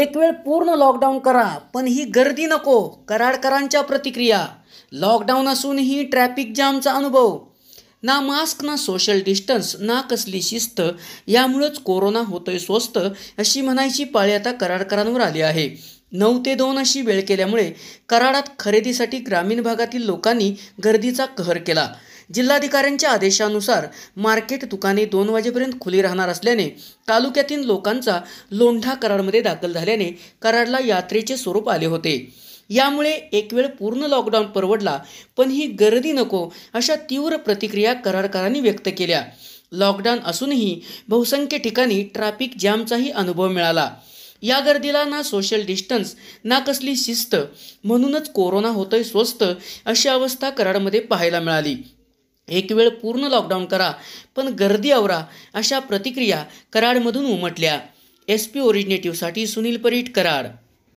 एक वेळ पूर्ण लॉकडाऊन करा पण ही गर्दी नको कराडकरांच्या प्रतिक्रिया लॉकडाऊन असूनही ट्रॅफिक जामचा अनुभव ना मास्क ना सोशल डिस्टन्स ना कसली शिस्त यामुळेच कोरोना होतोय स्वस्त अशी म्हणायची पाळी आता कराडकरांवर आली आहे नऊ ते दोन अशी वेळ केल्यामुळे कराडात खरेदीसाठी ग्रामीण भागातील लोकांनी गर्दीचा कहर केला जिल्हाधिकाऱ्यांच्या आदेशानुसार मार्केट दुकाने दोन वाजेपर्यंत खुली राहणार असल्याने तालुक्यातील लोकांचा लोंढा कराडमध्ये दाखल झाल्याने कराडला यात्रेचे स्वरूप आले होते यामुळे एक वेळ पूर्ण लॉकडाऊन परवडला पण ही गर्दी नको अशा तीव्र प्रतिक्रिया कराडकरांनी व्यक्त केल्या लॉकडाऊन असूनही बहुसंख्य ठिकाणी ट्रॅफिक जॅमचाही अनुभव मिळाला या गर्दीला ना सोशल डिस्टन्स ना कसली शिस्त म्हणूनच कोरोना होतोय स्वस्त अशी अवस्था कराडमध्ये पाहायला मिळाली एक वेळ पूर्ण लॉकडाऊन करा पण गर्दी आवरा अशा प्रतिक्रिया कराडमधून उमटल्या एस पी ओरिजिनेटिव्हसाठी सुनील परीट कराड